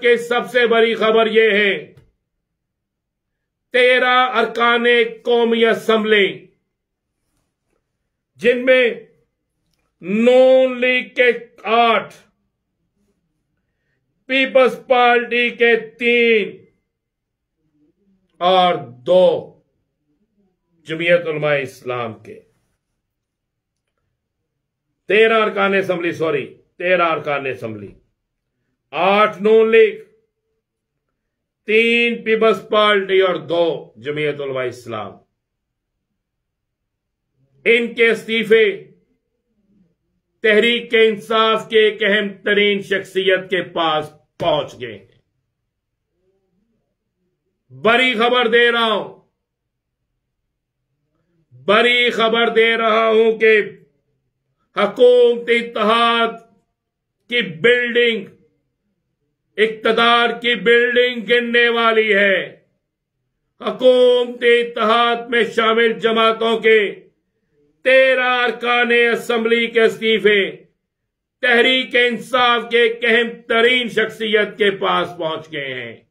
के सबसे बड़ी खबर यह है तेरह अरकान कौमी असम्बली जिनमें नून लीग के आठ पीपल्स पार्टी के तीन और दो जमीयत उलमा इस्लाम के तेरह अरकान असम्बली सॉरी तेरह अरकान असम्बली आठ नौ लीग तीन पीपल्स पार्टी और दो जमीयत इस्लाम इनके इस्तीफे तहरीक के इंसाफ के एक अहम तरीन शख्सियत के पास पहुंच गए हैं बड़ी खबर दे रहा हूं बड़ी खबर दे रहा हूं कि हकूमती इतिहाद की बिल्डिंग इकतदार की बिल्डिंग गिरने वाली है हकूमत इतिहाद में शामिल जमातों के तेरह अरकान असम्बली के इस्तीफे तहरीक इंसाफ के अहम तरीन शख्सियत के पास पहुंच गए हैं